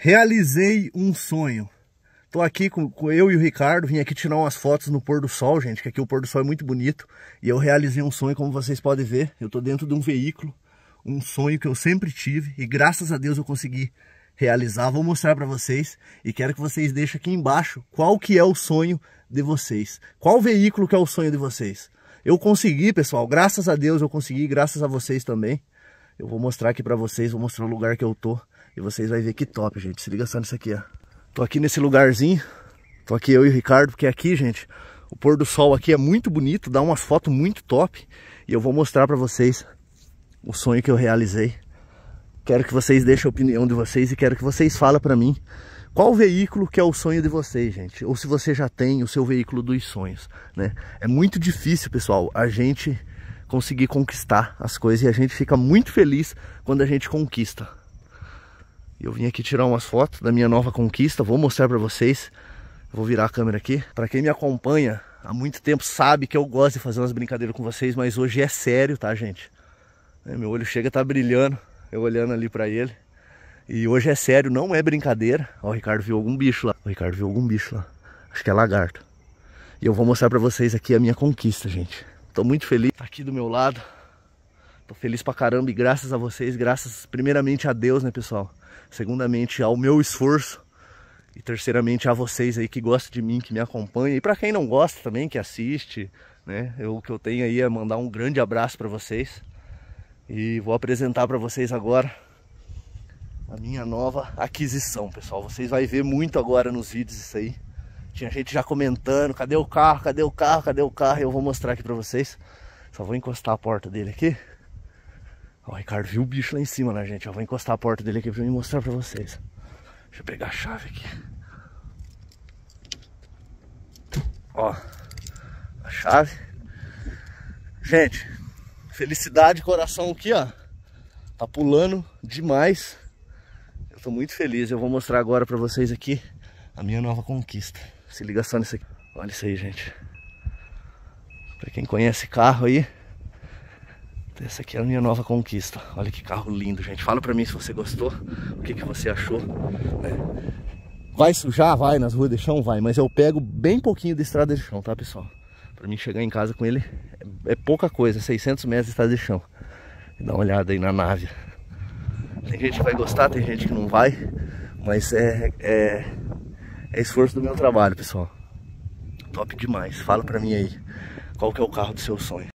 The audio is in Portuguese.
Realizei um sonho. Tô aqui com, com, eu e o Ricardo, vim aqui tirar umas fotos no pôr do sol, gente, que aqui o pôr do sol é muito bonito. E eu realizei um sonho, como vocês podem ver. Eu tô dentro de um veículo, um sonho que eu sempre tive e graças a Deus eu consegui realizar. Vou mostrar para vocês e quero que vocês deixem aqui embaixo qual que é o sonho de vocês. Qual veículo que é o sonho de vocês? Eu consegui, pessoal, graças a Deus eu consegui, graças a vocês também. Eu vou mostrar aqui para vocês, vou mostrar o lugar que eu tô. E vocês vão ver que top, gente. Se liga só nisso aqui, ó. Tô aqui nesse lugarzinho. Tô aqui eu e o Ricardo, porque aqui, gente, o pôr do sol aqui é muito bonito, dá umas fotos muito top. E eu vou mostrar para vocês o sonho que eu realizei. Quero que vocês deixem a opinião de vocês e quero que vocês falem para mim qual veículo que é o sonho de vocês, gente. Ou se você já tem o seu veículo dos sonhos, né? É muito difícil, pessoal, a gente conseguir conquistar as coisas e a gente fica muito feliz quando a gente conquista eu vim aqui tirar umas fotos da minha nova conquista, vou mostrar para vocês. Vou virar a câmera aqui. Para quem me acompanha há muito tempo sabe que eu gosto de fazer umas brincadeiras com vocês, mas hoje é sério, tá, gente? É, meu olho chega tá brilhando, eu olhando ali para ele. E hoje é sério, não é brincadeira. Ó, o Ricardo viu algum bicho lá. O Ricardo viu algum bicho lá. Acho que é lagarto. E eu vou mostrar para vocês aqui a minha conquista, gente. Tô muito feliz. Tá aqui do meu lado Tô feliz pra caramba e graças a vocês, graças primeiramente a Deus, né, pessoal? Segundamente ao meu esforço e terceiramente a vocês aí que gostam de mim, que me acompanham e para quem não gosta também, que assiste, né? Eu, o que eu tenho aí é mandar um grande abraço para vocês e vou apresentar para vocês agora a minha nova aquisição, pessoal. Vocês vão ver muito agora nos vídeos isso aí. Tinha gente já comentando, cadê o carro, cadê o carro, cadê o carro? Eu vou mostrar aqui para vocês. Só vou encostar a porta dele aqui o Ricardo viu o bicho lá em cima, né, gente? Eu vou encostar a porta dele aqui pra eu mostrar pra vocês. Deixa eu pegar a chave aqui. Ó, a chave. Gente, felicidade, coração aqui, ó. Tá pulando demais. Eu tô muito feliz. Eu vou mostrar agora pra vocês aqui a minha nova conquista. Se liga só nisso aqui. Olha isso aí, gente. Pra quem conhece carro aí, essa aqui é a minha nova conquista. Olha que carro lindo, gente. Fala pra mim se você gostou, o que, que você achou. Né? Vai sujar? Vai nas ruas de chão? Vai. Mas eu pego bem pouquinho de estrada de chão, tá, pessoal? Pra mim chegar em casa com ele é, é pouca coisa. 600 metros de estrada de chão. Dá uma olhada aí na nave. Tem gente que vai gostar, tem gente que não vai. Mas é, é, é esforço do meu trabalho, pessoal. Top demais. Fala pra mim aí qual que é o carro do seu sonho.